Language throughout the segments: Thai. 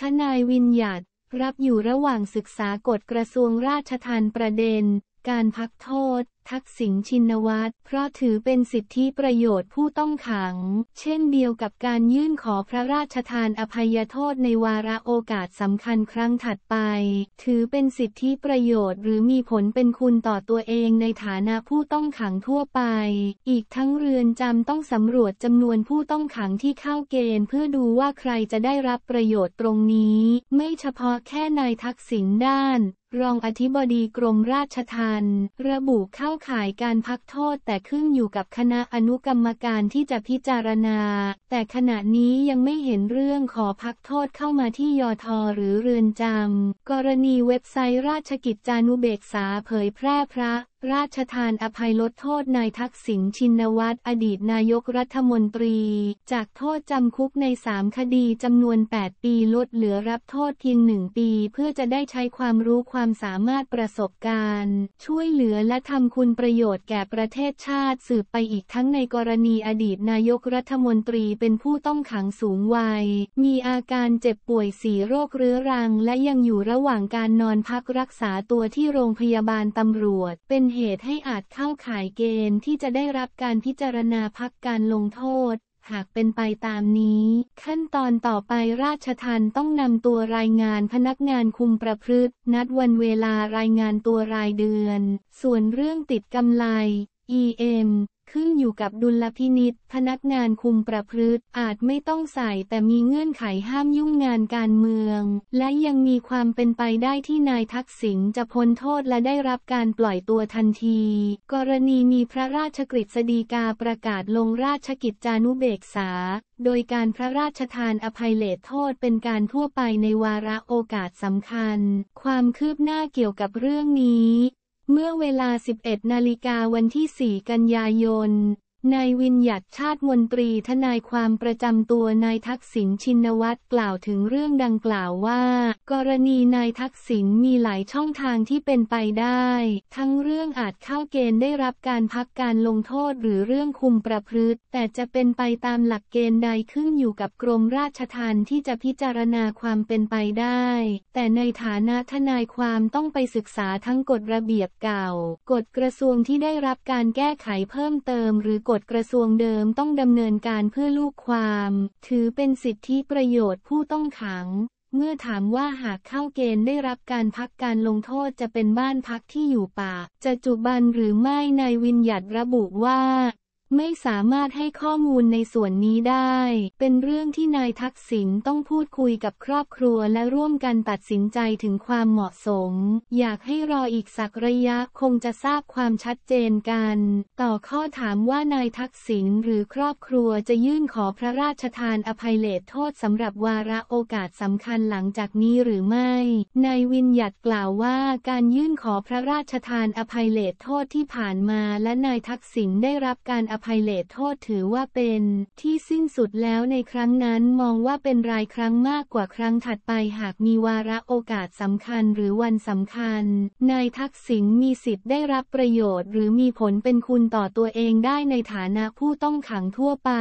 ทนายวินยัดรับอยู่ระหว่างศึกษากฎกระทรวงราชทัณฑ์ประเด็นการพักโทษ ทักษิณชินวัตรเพราะถือเป็นสิทธิประโยชน์ผู้ต้องขัง เช่น เดียวกับการยื่นขอพระราชทานอภัยโทษในวาระโอกาสสำคัญครั้งถัดไป ถือเป็นสิทธิประโยชน์หรือมีผลเป็นคุณต่อตัวเองในฐานะผู้ต้องขังทั่วไป อีกทั้งเรือนจำต้องสำรวจจำนวนผู้ต้องขังที่เข้าเกณฑ์เพื่อดูว่าใครจะได้รับประโยชน์ตรงนี้ ไม่เฉพาะแค่นายทักษิณด้านรองอธิบดีกรมราชทัณฑ์ระบุเข้าข่ายการพักโทษแต่ขึ้นอยู่กับคณะอนุกรรมการที่จะพิจารณา แต่ขณะนี้ยังไม่เห็นเรื่องขอพักโทษเข้ามาที่ยอทอหรือเรือนจำกรณีเว็บไซต์ราชกิจจานุเบกษาเผยแพร่พระราชทานอภัยลดโทษนายทักษิณชินวัตรอดีตนายกรัฐมนตรี จากโทษจำคุกในสามคดีจำนวน 8 ปีลดเหลือรับโทษเพียงหนึ่งปีเพื่อจะได้ใช้ความรู้ความสามารถประสบการณ์ ช่วยเหลือและทำคุณประโยชน์แก่ประเทศชาติสืบไปอีกทั้งในกรณีอดีตนายกรัฐมนตรีเป็นผู้ต้องขังสูงวัย มีอาการเจ็บป่วยสีโรคเรื้อรัง และยังอยู่ระหว่างการนอนพักรักษาตัวที่โรงพยาบาลตำรวจเป็นเหตุให้อาจเข้าข่ายเกณฑ์ที่จะได้รับการพิจารณาพักการลงโทษ หากเป็นไปตามนี้ขั้นตอนต่อไปราชทัณฑ์ต้องนำตัวรายงานพนักงานคุมประพฤติ นัดวันเวลารายงานตัวรายเดือน ส่วนเรื่องติดกำไร EM ขึ้นอยู่กับดุลพินิษพนักงานคุมประพฤติอาจไม่ต้องใส่แต่มีเงื่อนไขห้ามยุ่งงานการเมือง และยังมีความเป็นไปได้ที่นายทักษิณจะพ้นโทษและได้รับการปล่อยตัวทันที กรณีมีพระราชกฤษฎีกาประกาศลงราชกิจจานุเบกษา โดยการพระราชทานอภัยเลทโทษเป็นการทั่วไปในวาระโอกาสสำคัญ ความคืบหน้าเกี่ยวกับเรื่องนี้เมื่อเวลา 11นาฬิกาวันที่ 4 กันยายนนายวินยัดชาติมนตรี ทนายความประจำตัวนายทักษิณ ชินวัตร กล่าวถึงเรื่องดังกล่าวว่า กรณีนายทักษิณมีหลายช่องทางที่เป็นไปได้ ทั้งเรื่องอาจเข้าเกณฑ์ได้รับการพักการลงโทษหรือเรื่องคุมประพฤติ แต่จะเป็นไปตามหลักเกณฑ์ใดขึ้นอยู่กับกรมราชทัณฑ์ที่จะพิจารณาความเป็นไปได้ แต่ในฐานะทนายความต้องไปศึกษาทั้งกฎระเบียบเก่า กฎกระทรวงที่ได้รับการแก้ไขเพิ่มเติม หรือกฎฎกระทรวงเดิมต้องดำเนินการเพื่อลูกความถือเป็นสิทธิประโยชน์ผู้ต้องขัง เมื่อถามว่าหากเข้าเกณฑ์ได้รับการพักการลงโทษจะเป็นบ้านพักที่อยู่ป่า จะจุบันหรือไม่ในวินยัดระบุว่าไม่สามารถให้ข้อมูลในส่วนนี้ได้ เป็นเรื่องที่นายทักษิณต้องพูดคุยกับครอบครัวและร่วมกันตัดสินใจถึงความเหมาะสม อยากให้รออีกสักระยะคงจะทราบความชัดเจนกัน ต่อข้อถามว่านายทักษิณหรือครอบครัวจะยื่นขอพระราชทานอภัยเลทโทษสำหรับวาระโอกาสสำคัญหลังจากนี้หรือไม่ นายวินยัดกล่าวว่าการยื่นขอพระราชทานอภัยเลทโทษที่ผ่านมา และนายทักษิณได้รับการอภัยเลทโทษถือว่าเป็น ที่สิ้นสุดแล้วในครั้งนั้นมองว่าเป็นรายครั้งมากกว่าครั้งถัดไป หากมีวาระโอกาสสำคัญหรือวันสำคัญนายทักษิณมีสิทธิ์ได้รับประโยชน์ หรือมีผลเป็นคุณต่อตัวเองได้ในฐานะผู้ต้องขังทั่วไป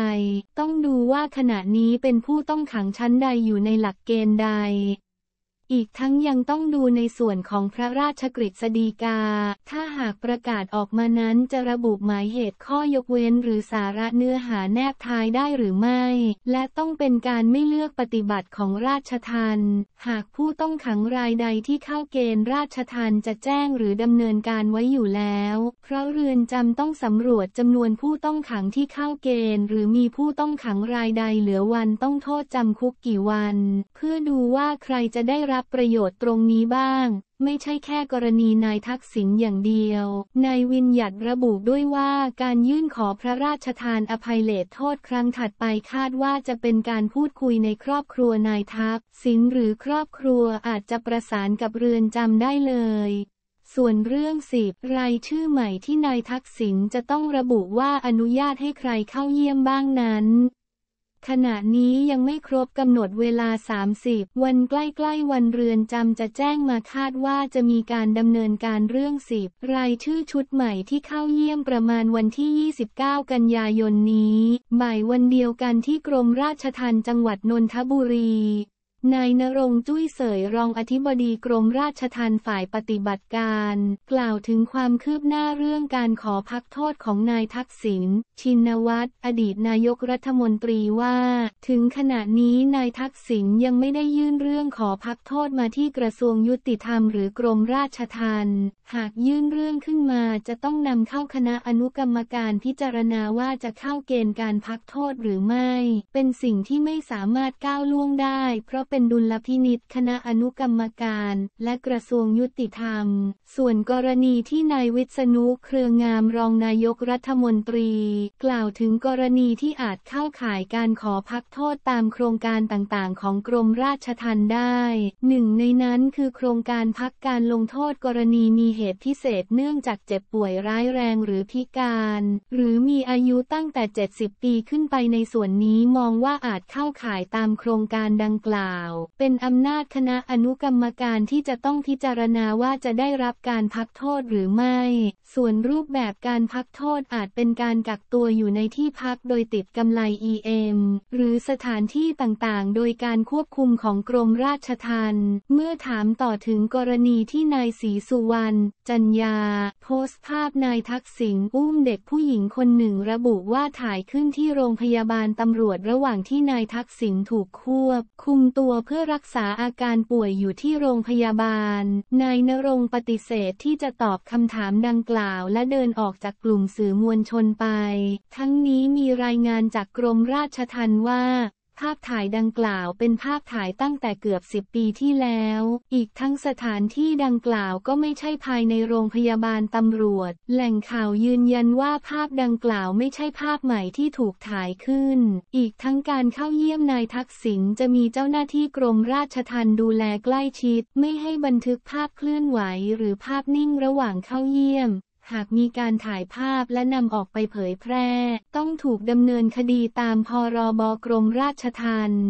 ต้องดูว่าขณะนี้เป็นผู้ต้องขังชั้นใดอยู่ในหลักเกณฑ์ใดอีกทั้งยังต้องดูในส่วนของพระราชกฤษฎีกา ถ้าหากประกาศออกมานั้นจะระบุหมายเหตุข้อยกเว้นหรือสาระเนื้อหาแนบท้ายได้หรือไม่ และต้องเป็นการไม่เลือกปฏิบัติของราชทันหากผู้ต้องขังรายใดที่เข้าเกณฑ์ราชทันจะแจ้งหรือดำเนินการไว้อยู่แล้ว เพราะเรือนจำต้องสำรวจจำนวนผู้ต้องขังที่เข้าเกณฑ์ หรือมีผู้ต้องขังรายใดเหลือวันต้องโทษจำคุกกี่วัน เพื่อดูว่าใครจะได้รับับประโยชน์ตรงนี้บ้างไม่ใช่แค่กรณีนายทักษิณอย่างเดียวนายวินยัดระบุด้วยว่าการยื่นขอพระราชทานอภัยเลทโทษครั้งถัดไปคาดว่าจะเป็นการพูดคุยในครอบครัวนายทักษิณหรือครอบครัวอาจจะประสานกับเรือนจำได้เลย ส่วนเรื่องสิบรายชื่อใหม่ที่นายทักษิณจะต้องระบุว่าอนุญาตให้ใครเข้าเยี่ยมบ้างนั้นขณะนี้ยังไม่ครบกำหนดเวลา 30 วันใกล้ๆวันเรือนจำจะแจ้งมาคาดว่าจะมีการดำเนินการเรื่อง 10 รายชื่อชุดใหม่ที่เข้าเยี่ยมประมาณวันที่ 29 กันยายนนี้บ่ายวันเดียวกันที่กรมราชทัณฑ์จังหวัดนนทบุรีนายนรงจุ้ยเสยรองอธิบดีกรมราชทัณฑ์ฝ่ายปฏิบัติการ กล่าวถึงความคืบหน้าเรื่องการขอพักโทษของนายทักษิณชินวัตรอดีตนายกรัฐมนตรีว่า ถึงขณะนี้นายทักษิณยังไม่ได้ยื่นเรื่องขอพักโทษมาที่กระทรวงยุติธรรมหรือกรมราชทัณฑ์หากยื่นเรื่องขึ้นมาจะต้องนำเข้าคณะอนุกรรมการพิจารณาว่าจะเข้าเกณฑ์การพักโทษหรือไม่ เป็นสิ่งที่ไม่สามารถก้าวล่วงได้ เพราะเป็นดุลพินิษคณะอนุกรรมการ และกระทรวงยุติธรรม ส่วนกรณีที่นายวิษณุเครืองามรองนายกรัฐมนตรี กล่าวถึงกรณีที่อาจเข้าข่ายการขอพักโทษตามโครงการต่างๆ ของกรมราชทัณฑ์ได้หนึ่งในนั้นคือโครงการพักการลงโทษกรณีมีเหตุพิเศษเนื่องจากเจ็บป่วยร้ายแรงหรือพิการ หรือมีอายุตั้งแต่ 70 ปีขึ้นไปในส่วนนี้มองว่าอาจเข้าข่ายตามโครงการดังกล่าวเป็นอำนาจคณะอนุกรรมการที่จะต้องพิจารณาว่าจะได้รับการพักโทษหรือไม่ ส่วนรูปแบบการพักโทษอาจเป็นการกักตัวอยู่ในที่พักโดยติดกำไล EM หรือสถานที่ต่างๆ โดยการควบคุมของกรมราชทัณฑ์เมื่อถามต่อถึงกรณีที่นายศรีสุวรรณจันยา โพสต์ภาพนายทักษิณอุ้มเด็กผู้หญิงคนหนึ่ง ระบุว่าถ่ายขึ้นที่โรงพยาบาลตำรวจระหว่างที่นายทักษิณถูกควบ คุมตัวเพื่อรักษาอาการป่วยอยู่ที่โรงพยาบาล นายนรงปฏิเสธที่จะตอบคำถามดังกล่าว และเดินออกจากกลุ่มสื่อมวลชนไป ทั้งนี้มีรายงานจากกรมราชทัณฑ์ว่าภาพถ่ายดังกล่าวเป็นภาพถ่ายตั้งแต่เกือบสิบปีที่แล้ว อีกทั้งสถานที่ดังกล่าวก็ไม่ใช่ภายในโรงพยาบาลตำรวจ แหล่งข่าวยืนยันว่าภาพดังกล่าวไม่ใช่ภาพใหม่ที่ถูกถ่ายขึ้น อีกทั้งการเข้าเยี่ยมนายทักษิณจะมีเจ้าหน้าที่กรมราชทัณฑ์ดูแลใกล้ชิด ไม่ให้บันทึกภาพเคลื่อนไหวหรือภาพนิ่งระหว่างเข้าเยี่ยมหากมีการถ่ายภาพและนำออกไปเผยแพร่ ต้องถูกดำเนินคดีตามพรบกรมราชทัณฑ์